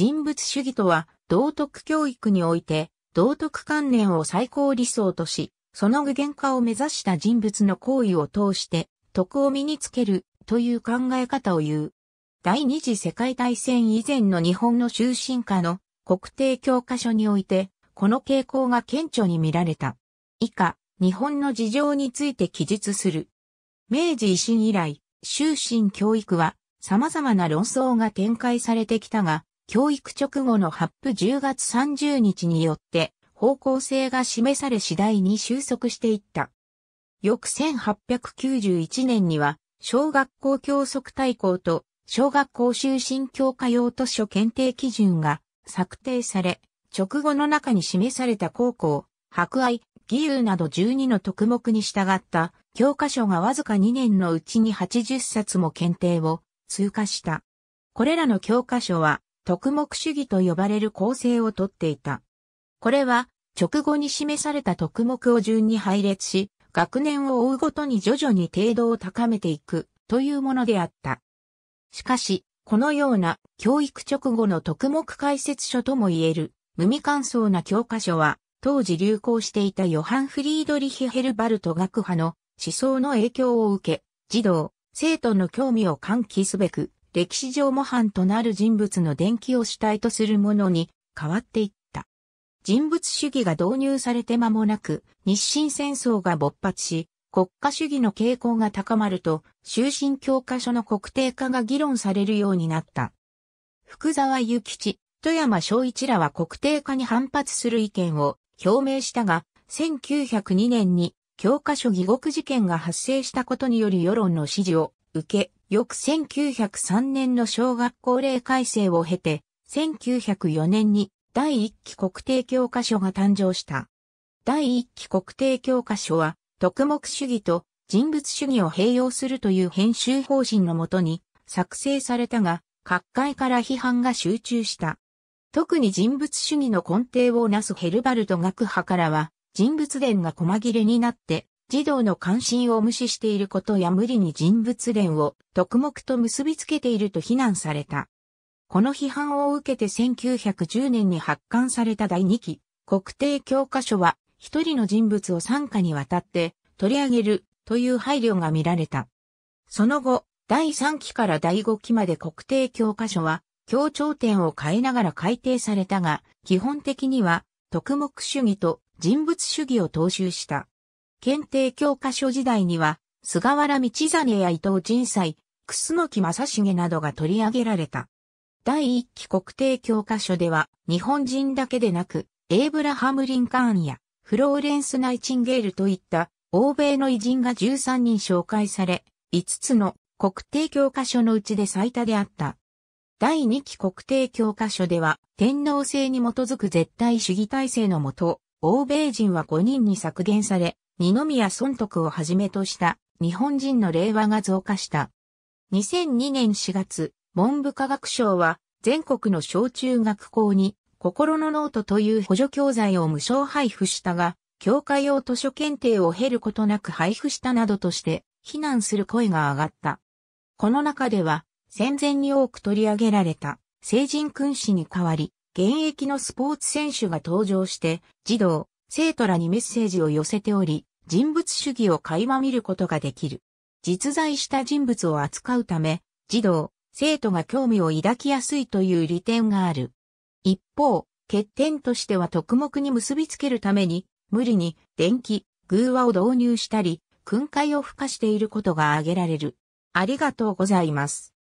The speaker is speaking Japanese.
人物主義とは、道徳教育において、道徳観念を最高理想とし、その具現化を目指した人物の行為を通して、徳を身につけるという考え方を言う。第二次世界大戦以前の日本の終身化の国定教科書において、この傾向が顕著に見られた。以下、日本の事情について記述する。明治維新以来、終身教育は様々な論争が展開されてきたが、教育直後の発布10月30日によって方向性が示され次第に収束していった。翌1891年には小学校教則大綱と小学校就寝教科用図書検定基準が策定され、直後の中に示された高校、博愛、義勇など12の特目に従った教科書がわずか2年のうちに80冊も検定を通過した。これらの教科書は特目主義と呼ばれる構成をとっていた。これは、直後に示された特目を順に配列し、学年を追うごとに徐々に程度を高めていくというものであった。しかし、このような教育直後の特目解説書とも言える無味乾燥な教科書は、当時流行していたヨハン・フリードリヒ・ヘルバルト学派の思想の影響を受け、児童、生徒の興味を喚起すべく、歴史上模範となる人物の伝記を主体とするものに変わっていった。人物主義が導入されて間もなく、日清戦争が勃発し、国家主義の傾向が高まると、終身教科書の国定化が議論されるようになった。福沢諭吉、富山昭一らは国定化に反発する意見を表明したが、1902年に教科書疑獄事件が発生したことにより世論の支持を受け、翌1903年の小学校令改正を経て、1904年に第1期国定教科書が誕生した。第1期国定教科書は、特目主義と人物主義を併用するという編集方針のもとに作成されたが、各界から批判が集中した。特に人物主義の根底をなすヘルバルト学派からは、人物伝が細切れになって児童の関心を無視していることや無理に人物連を特目と結びつけていると非難された。この批判を受けて1910年に発刊された第2期国定教科書は一人の人物を参加にわたって取り上げるという配慮が見られた。その後、第3期から第5期まで国定教科書は協調点を変えながら改定されたが、基本的には特目主義と人物主義を踏襲した。検定教科書時代には、菅原道真や伊藤仁斎、楠木正成などが取り上げられた。第1期国定教科書では、日本人だけでなく、エイブラハム・リンカーンや、フローレンス・ナイチンゲールといった、欧米の偉人が13人紹介され、5つの国定教科書のうちで最多であった。第2期国定教科書では、天皇制に基づく絶対主義体制のもと、欧米人は5人に削減され、二宮尊徳をはじめとした日本人の令和が増加した。2002年4月、文部科学省は全国の小中学校に心のノートという補助教材を無償配布したが、教科用図書検定を経ることなく配布したなどとして非難する声が上がった。この中では戦前に多く取り上げられた成人君子に代わり、現役のスポーツ選手が登場して、児童、生徒らにメッセージを寄せており、人物主義を垣間見ることができる。実在した人物を扱うため、児童、生徒が興味を抱きやすいという利点がある。一方、欠点としては特目に結びつけるために、無理に電気、偶話を導入したり、訓戒を付加していることが挙げられる。ありがとうございます。